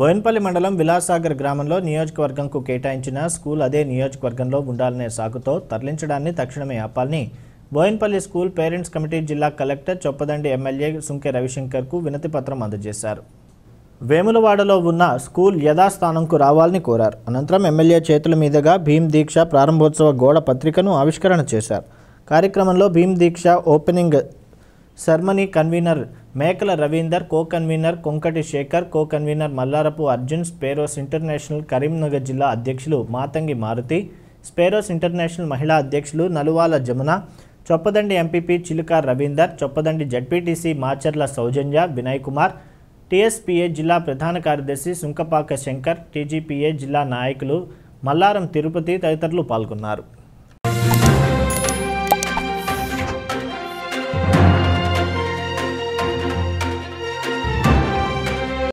బోయన్పల్లి మండలం విలాసాగర్ గ్రామంలో నియోజకవర్గంకు కేటాయించిన స్కూల్ అదే నియోజకవర్గంలో ఉండాలనే సాగుతో తరలించడాన్ని తక్షణమే ఆపాలని బోయన్పల్లి స్కూల్ పేరెంట్స్ కమిటీ జిల్లా కలెక్టర్ చొప్పదండి ఎమ్మెల్యే సుంకె రవిశంకర్కు వినతి పత్రం అందజేశారు వేములవాడలో ఉన్న స్కూల్ యథాస్థానంకు రావాలని కోరారు అనంతరం ఎమ్మెల్యే చేతుల మీదుగా భీమ్ దీక్ష ప్రారంభోత్సవ గోడ పత్రికను ఆవిష్కరణ చేశారు కార్యక్రమంలో Bheem Deeksha opening ceremony convener Mekala Ravinder co convener Konkati Shekhar co convener Mallarapu Arjun Sparrows International Karimnagar జిల్లా అధ్యక్షులు మాతంగి మారుతి స్పేరోస్ ఇంటర్నేషనల్ మహిళా అధ్యక్షులు నలువాల Jamuna Choppadandi MPP Chiluka Ravinder Choppadandi ZPTC Macharla Soujanya Vinay Kumar TSPA జిల్లా ప్రధాన కార్యదర్శి సుంకపాక శంకర్ టీజీపీఏ జిల్లా నాయకులు మల్లారం తిరుపతి తదితరులు పాల్గొన్నారు